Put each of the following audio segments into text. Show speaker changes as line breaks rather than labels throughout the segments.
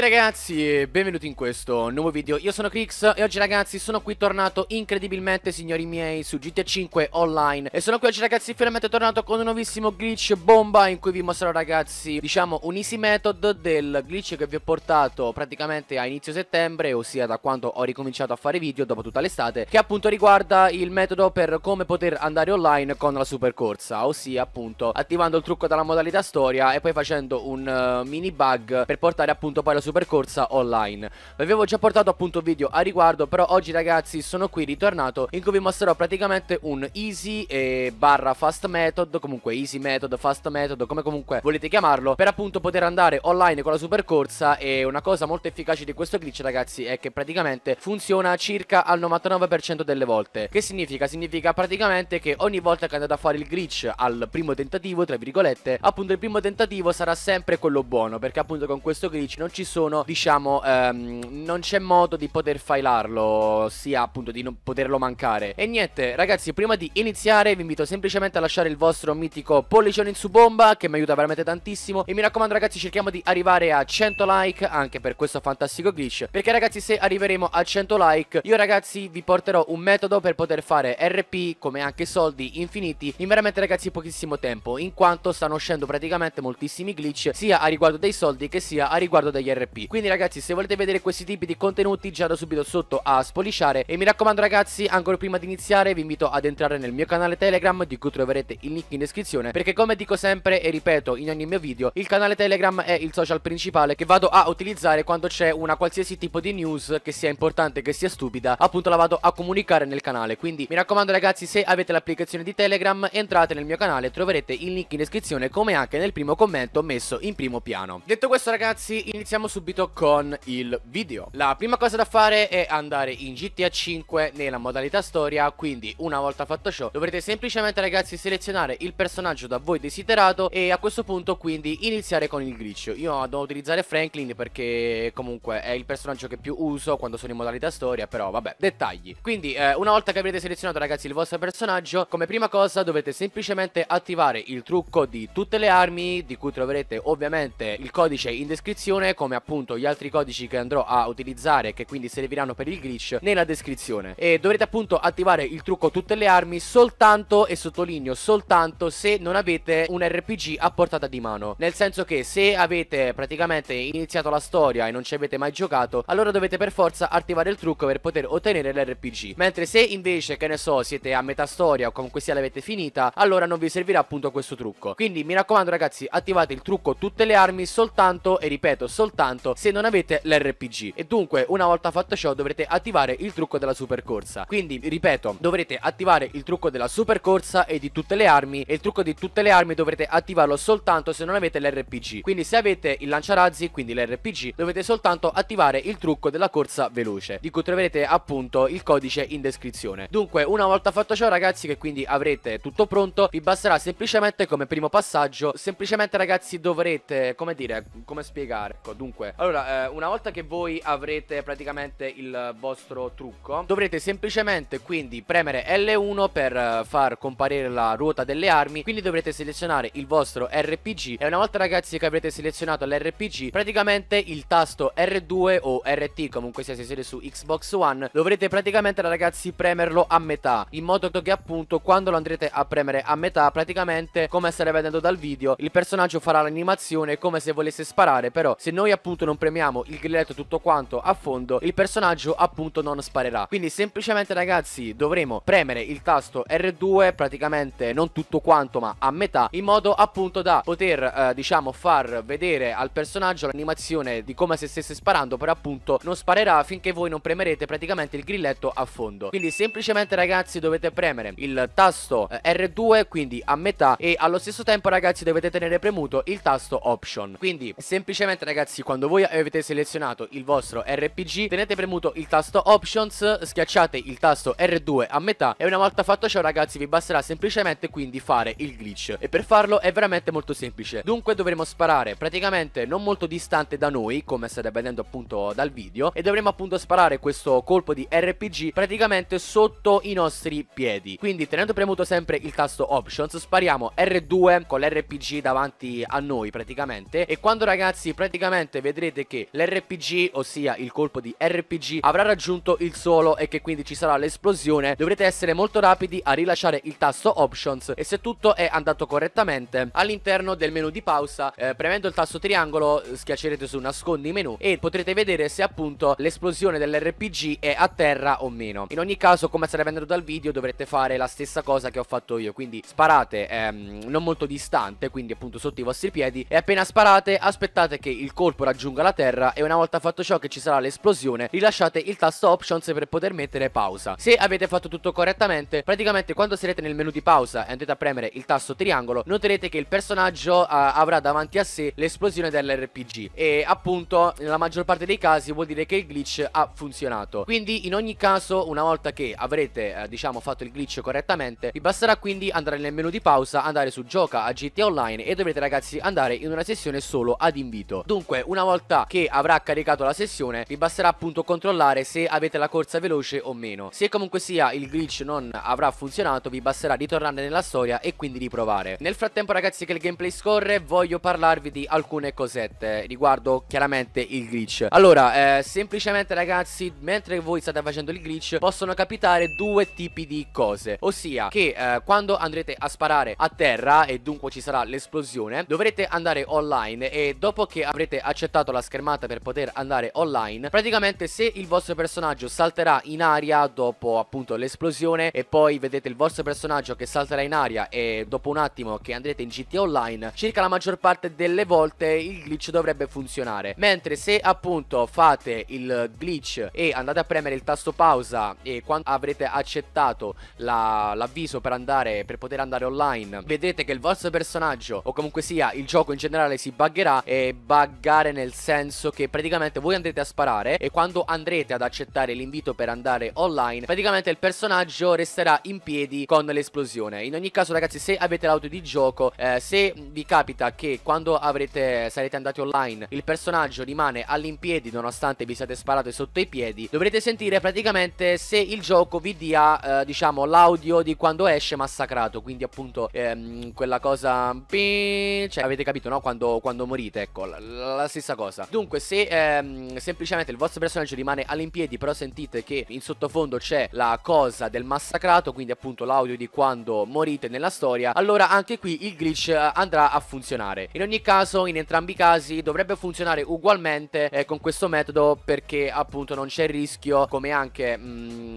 tutti ragazzi e benvenuti in questo nuovo video Io sono Crix e oggi ragazzi sono qui tornato incredibilmente signori miei su GTA 5 Online E sono qui oggi ragazzi finalmente tornato con un nuovissimo glitch bomba in cui vi mostrerò ragazzi Diciamo un easy method del glitch che vi ho portato praticamente a inizio settembre Ossia da quando ho ricominciato a fare video dopo tutta l'estate Che appunto riguarda il metodo per come poter andare online con la supercorsa Ossia appunto attivando il trucco dalla modalità storia e poi facendo un uh, mini bug per portare appunto poi la supercorsa Supercorsa online. Vi avevo già portato appunto video a riguardo, però oggi ragazzi sono qui ritornato in cui vi mostrerò praticamente un easy e barra fast method, comunque easy method, fast method, come comunque volete chiamarlo, per appunto poter andare online con la Supercorsa e una cosa molto efficace di questo glitch ragazzi è che praticamente funziona circa al 99% delle volte. Che significa? Significa praticamente che ogni volta che andate a fare il glitch al primo tentativo, tra virgolette, appunto il primo tentativo sarà sempre quello buono, perché appunto con questo glitch non ci sono sono, diciamo, ehm, non c'è modo di poter filarlo, sia appunto di non poterlo mancare. E niente, ragazzi, prima di iniziare vi invito semplicemente a lasciare il vostro mitico pollicione in su bomba, che mi aiuta veramente tantissimo. E mi raccomando ragazzi, cerchiamo di arrivare a 100 like anche per questo fantastico glitch. Perché ragazzi, se arriveremo a 100 like, io ragazzi vi porterò un metodo per poter fare RP, come anche soldi infiniti, in veramente ragazzi pochissimo tempo, in quanto stanno uscendo praticamente moltissimi glitch, sia a riguardo dei soldi che sia a riguardo degli RP. RP. Quindi ragazzi se volete vedere questi tipi di contenuti già da subito sotto a spolisciare e mi raccomando ragazzi ancora prima di iniziare vi invito ad entrare nel mio canale Telegram di cui troverete il link in descrizione perché come dico sempre e ripeto in ogni mio video il canale Telegram è il social principale che vado a utilizzare quando c'è una qualsiasi tipo di news che sia importante che sia stupida appunto la vado a comunicare nel canale quindi mi raccomando ragazzi se avete l'applicazione di Telegram entrate nel mio canale troverete il link in descrizione come anche nel primo commento messo in primo piano detto questo ragazzi iniziamo subito subito con il video La prima cosa da fare è andare in GTA 5 nella modalità storia Quindi una volta fatto ciò dovrete semplicemente ragazzi selezionare il personaggio da voi desiderato E a questo punto quindi iniziare con il griccio Io devo utilizzare Franklin perché comunque è il personaggio che più uso quando sono in modalità storia Però vabbè dettagli Quindi eh, una volta che avrete selezionato ragazzi il vostro personaggio Come prima cosa dovete semplicemente attivare il trucco di tutte le armi Di cui troverete ovviamente il codice in descrizione come appunto gli altri codici che andrò a utilizzare che quindi serviranno per il glitch nella descrizione e dovrete appunto attivare il trucco tutte le armi soltanto e sottolineo soltanto se non avete un RPG a portata di mano nel senso che se avete praticamente iniziato la storia e non ci avete mai giocato allora dovete per forza attivare il trucco per poter ottenere l'RPG mentre se invece che ne so siete a metà storia o comunque sia l'avete finita allora non vi servirà appunto questo trucco quindi mi raccomando ragazzi attivate il trucco tutte le armi soltanto e ripeto soltanto soltanto se non avete l'RPG e dunque una volta fatto ciò dovrete attivare il trucco della supercorsa quindi ripeto dovrete attivare il trucco della supercorsa e di tutte le armi e il trucco di tutte le armi dovrete attivarlo soltanto se non avete l'RPG quindi se avete il lanciarazzi quindi l'RPG dovete soltanto attivare il trucco della corsa veloce di cui troverete appunto il codice in descrizione dunque una volta fatto ciò ragazzi che quindi avrete tutto pronto vi basterà semplicemente come primo passaggio semplicemente ragazzi dovrete come dire come spiegare ecco dunque comunque Allora eh, una volta che voi avrete praticamente il vostro trucco Dovrete semplicemente quindi premere L1 per eh, far comparire la ruota delle armi Quindi dovrete selezionare il vostro RPG E una volta ragazzi che avrete selezionato l'RPG Praticamente il tasto R2 o RT comunque sia se siete su Xbox One Dovrete praticamente ragazzi premerlo a metà In modo che appunto quando lo andrete a premere a metà Praticamente come state vedendo dal video Il personaggio farà l'animazione come se volesse sparare Però se noi appunto appunto non premiamo il grilletto tutto quanto a fondo il personaggio appunto non sparerà quindi semplicemente ragazzi dovremo premere il tasto R2 praticamente non tutto quanto ma a metà in modo appunto da poter eh, diciamo far vedere al personaggio l'animazione di come se stesse sparando però appunto non sparerà finché voi non premerete praticamente il grilletto a fondo quindi semplicemente ragazzi dovete premere il tasto eh, R2 quindi a metà e allo stesso tempo ragazzi dovete tenere premuto il tasto option quindi semplicemente ragazzi quando quando voi avete selezionato il vostro RPG tenete premuto il tasto Options, schiacciate il tasto R2 a metà e una volta fatto ciò ragazzi vi basterà semplicemente quindi fare il glitch e per farlo è veramente molto semplice. Dunque dovremo sparare praticamente non molto distante da noi come state vedendo appunto dal video e dovremo appunto sparare questo colpo di RPG praticamente sotto i nostri piedi. Quindi tenendo premuto sempre il tasto Options spariamo R2 con l'RPG davanti a noi praticamente e quando ragazzi praticamente vedete vedrete che l'RPG, ossia il colpo di RPG, avrà raggiunto il suolo e che quindi ci sarà l'esplosione, dovrete essere molto rapidi a rilasciare il tasto Options e se tutto è andato correttamente, all'interno del menu di pausa, eh, premendo il tasto triangolo schiaccerete su nascondi menu e potrete vedere se appunto l'esplosione dell'RPG è a terra o meno. In ogni caso, come sarebbe andato dal video, dovrete fare la stessa cosa che ho fatto io, quindi sparate ehm, non molto distante, quindi appunto sotto i vostri piedi e appena sparate aspettate che il colpo raggiunga raggiunga la terra e una volta fatto ciò che ci sarà l'esplosione rilasciate il tasto options per poter mettere pausa. Se avete fatto tutto correttamente praticamente quando sarete nel menu di pausa e andate a premere il tasto triangolo noterete che il personaggio uh, avrà davanti a sé l'esplosione dell'RPG e appunto nella maggior parte dei casi vuol dire che il glitch ha funzionato. Quindi in ogni caso una volta che avrete uh, diciamo fatto il glitch correttamente vi basterà quindi andare nel menu di pausa andare su gioca a GTA Online e dovrete ragazzi andare in una sessione solo ad invito. Dunque una volta volta che avrà caricato la sessione vi basterà appunto controllare se avete la corsa veloce o meno. Se comunque sia il glitch non avrà funzionato vi basterà ritornare nella storia e quindi riprovare. Nel frattempo ragazzi che il gameplay scorre voglio parlarvi di alcune cosette riguardo chiaramente il glitch. Allora eh, semplicemente ragazzi mentre voi state facendo il glitch possono capitare due tipi di cose. Ossia che eh, quando andrete a sparare a terra e dunque ci sarà l'esplosione dovrete andare online e dopo che avrete accettato progettato la schermata per poter andare online praticamente se il vostro personaggio salterà in aria dopo appunto l'esplosione e poi vedete il vostro personaggio che salterà in aria e dopo un attimo che andrete in GTA Online circa la maggior parte delle volte il glitch dovrebbe funzionare mentre se appunto fate il glitch e andate a premere il tasto pausa e quando avrete accettato l'avviso la, per andare per poter andare online vedrete che il vostro personaggio o comunque sia il gioco in generale si buggerà e buggare nel nel senso che praticamente voi andrete a sparare e quando andrete ad accettare l'invito per andare online praticamente il personaggio resterà in piedi con l'esplosione. In ogni caso ragazzi se avete l'auto di gioco eh, se vi capita che quando avrete, sarete andati online il personaggio rimane all'impiedi nonostante vi siate sparati sotto i piedi dovrete sentire praticamente se il gioco vi dia eh, diciamo l'audio di quando esce massacrato quindi appunto ehm, quella cosa cioè avete capito no quando, quando morite ecco la, la stessa stessa cosa Dunque se ehm, semplicemente il vostro personaggio rimane all'impiedi Però sentite che in sottofondo c'è la cosa del massacrato Quindi appunto l'audio di quando morite nella storia Allora anche qui il glitch eh, andrà a funzionare In ogni caso in entrambi i casi dovrebbe funzionare ugualmente eh, con questo metodo Perché appunto non c'è il rischio come anche mh,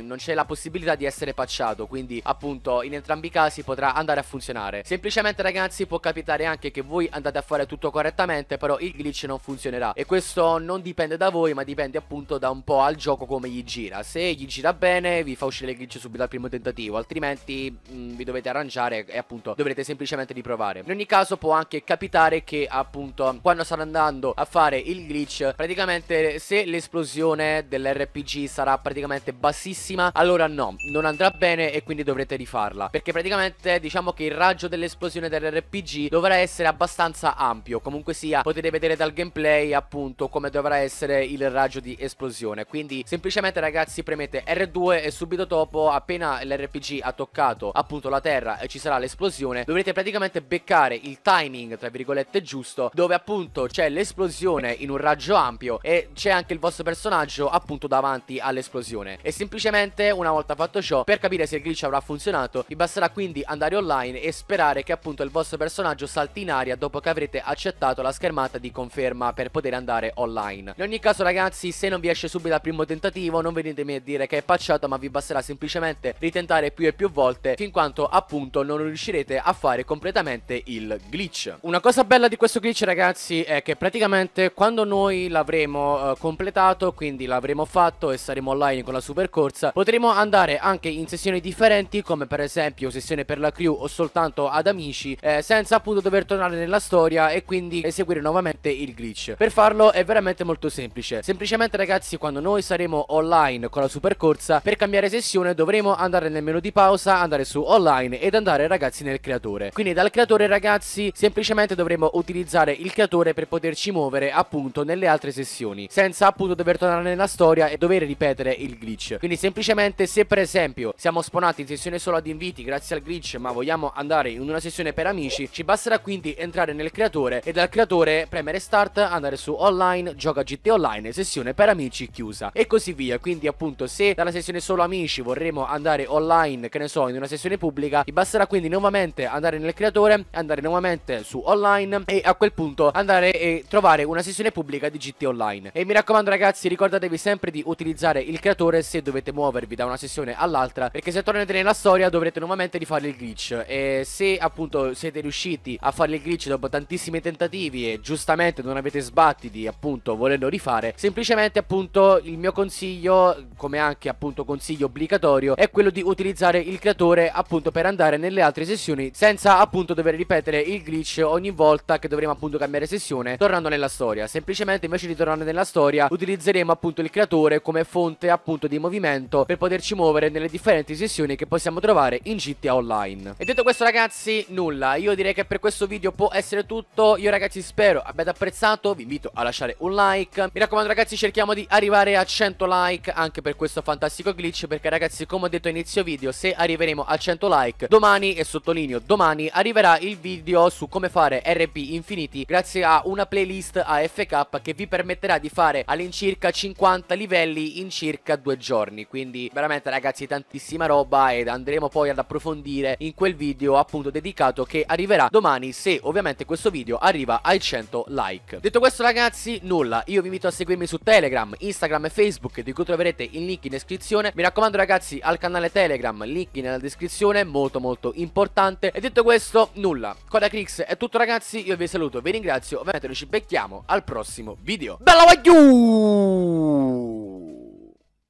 mm, non c'è la possibilità di essere pacciato Quindi appunto in entrambi i casi potrà andare a funzionare Semplicemente ragazzi può capitare anche che voi andate a fare tutto correttamente Però il glitch non funziona funzionerà e questo non dipende da voi ma dipende appunto da un po' al gioco come gli gira se gli gira bene vi fa uscire il glitch subito al primo tentativo altrimenti mh, mm, vi dovete arrangiare e appunto dovrete semplicemente riprovare in ogni caso può anche capitare che appunto quando sarà andando a fare il glitch praticamente se l'esplosione dell'RPG sarà praticamente bassissima allora no non andrà bene e quindi dovrete rifarla perché praticamente diciamo che il raggio dell'esplosione dell'RPG dovrà essere abbastanza ampio comunque sia potete vedere dal gameplay direi appunto come dovrà essere il raggio di esplosione quindi semplicemente ragazzi premete R2 e subito dopo appena l'RPG ha toccato appunto la terra e eh, ci sarà l'esplosione dovrete praticamente beccare il timing tra virgolette giusto dove appunto c'è l'esplosione in un raggio ampio e c'è anche il vostro personaggio appunto davanti all'esplosione e semplicemente una volta fatto ciò per capire se il glitch avrà funzionato vi basterà quindi andare online e sperare che appunto il vostro personaggio salti in aria dopo che avrete accettato la schermata di conferma per poter andare online. In ogni caso ragazzi se non vi esce subito al primo tentativo non venitemi a dire che è patchato ma vi basterà semplicemente ritentare più e più volte fin quanto appunto non riuscirete a fare completamente il glitch. Una cosa bella di questo glitch ragazzi è che praticamente quando noi l'avremo eh, completato quindi l'avremo fatto e saremo online con la supercorsa potremo andare anche in sessioni differenti come per esempio sessione per la crew o soltanto ad amici eh, senza appunto dover tornare nella storia e quindi eseguire nuovamente il glitch. Switch. Per farlo è veramente molto semplice. Semplicemente ragazzi quando noi saremo online con la supercorsa per cambiare sessione dovremo andare nel menu di pausa, andare su online ed andare ragazzi nel creatore. Quindi dal creatore ragazzi semplicemente dovremo utilizzare il creatore per poterci muovere appunto nelle altre sessioni senza appunto dover tornare nella storia e dover ripetere il glitch. Quindi semplicemente se per esempio siamo spawnati in sessione solo ad inviti grazie al glitch ma vogliamo andare in una sessione per amici ci basterà quindi entrare nel creatore e dal creatore premere start andare andare su online, gioca GT online, sessione per amici chiusa e così via. Quindi appunto se dalla sessione solo amici vorremmo andare online, che ne so, in una sessione pubblica, vi basterà quindi nuovamente andare nel creatore, andare nuovamente su online e a quel punto andare e trovare una sessione pubblica di GT online. E mi raccomando ragazzi, ricordatevi sempre di utilizzare il creatore se dovete muovervi da una sessione all'altra, perché se tornate nella storia dovrete nuovamente rifare il glitch e se appunto siete riusciti a fare il glitch dopo tantissimi tentativi e giustamente non avete sbagliato sbattiti appunto volendo rifare semplicemente appunto il mio consiglio come anche appunto consiglio obbligatorio è quello di utilizzare il creatore appunto per andare nelle altre sessioni senza appunto dover ripetere il glitch ogni volta che dovremo appunto cambiare sessione tornando nella storia semplicemente invece di tornare nella storia utilizzeremo appunto il creatore come fonte appunto di movimento per poterci muovere nelle differenti sessioni che possiamo trovare in GTA Online e detto questo ragazzi nulla io direi che per questo video può essere tutto io ragazzi spero abbiate apprezzato piaciuto vi invito a lasciare un like Mi raccomando ragazzi cerchiamo di arrivare a 100 like anche per questo fantastico glitch Perché ragazzi come ho detto inizio video se arriveremo a 100 like Domani e sottolineo domani arriverà il video su come fare RP infiniti Grazie a una playlist AFK che vi permetterà di fare all'incirca 50 livelli in circa due giorni Quindi veramente ragazzi tantissima roba ed andremo poi ad approfondire in quel video appunto dedicato che arriverà domani se ovviamente questo video arriva ai 100 like Detto questo ragazzi, nulla, io vi invito a seguirmi su Telegram, Instagram e Facebook, di cui troverete il link in descrizione. Mi raccomando ragazzi, al canale Telegram, link nella descrizione, molto molto importante. E detto questo, nulla, Coda Crix è tutto ragazzi, io vi saluto, vi ringrazio, ovviamente noi ci becchiamo al prossimo video. Bella Wagyu!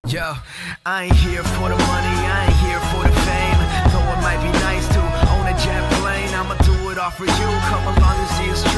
Yo, I ain't here for the money, I ain't here for the fame Though it might be nice to own a jet plane I'ma do it all for you, come along and see us